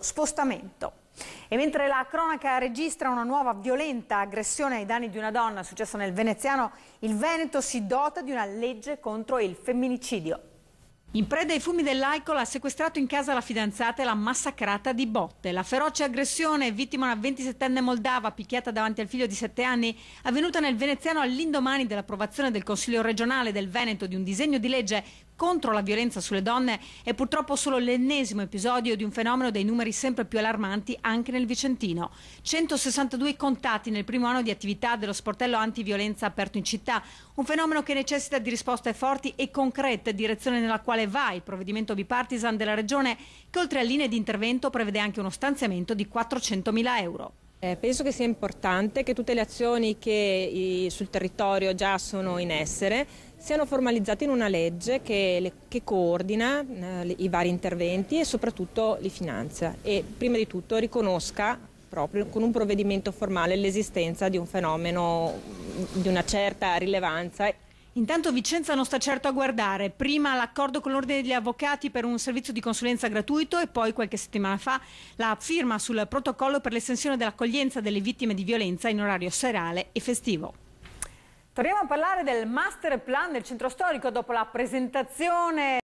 spostamento. E mentre la cronaca registra una nuova violenta aggressione ai danni di una donna successa nel veneziano, il Veneto si dota di una legge contro il femminicidio. In preda ai fumi dell'alcol ha sequestrato in casa la fidanzata e l'ha massacrata di botte. La feroce aggressione, vittima una 27enne moldava picchiata davanti al figlio di 7 anni, avvenuta nel veneziano all'indomani dell'approvazione del Consiglio regionale del Veneto di un disegno di legge contro la violenza sulle donne, è purtroppo solo l'ennesimo episodio di un fenomeno dei numeri sempre più allarmanti anche nel Vicentino. 162 contatti nel primo anno di attività dello sportello antiviolenza aperto in città, un fenomeno che necessita di risposte forti e concrete, direzione nella quale parlamentare va il provvedimento bipartisan della Regione che oltre a linee di intervento prevede anche uno stanziamento di 400 mila euro. Eh, penso che sia importante che tutte le azioni che sul territorio già sono in essere siano formalizzate in una legge che, le, che coordina eh, i vari interventi e soprattutto li finanzia e prima di tutto riconosca proprio con un provvedimento formale l'esistenza di un fenomeno di una certa rilevanza Intanto Vicenza non sta certo a guardare, prima l'accordo con l'Ordine degli Avvocati per un servizio di consulenza gratuito e poi qualche settimana fa la firma sul protocollo per l'estensione dell'accoglienza delle vittime di violenza in orario serale e festivo. Torniamo a parlare del master plan del centro storico dopo la presentazione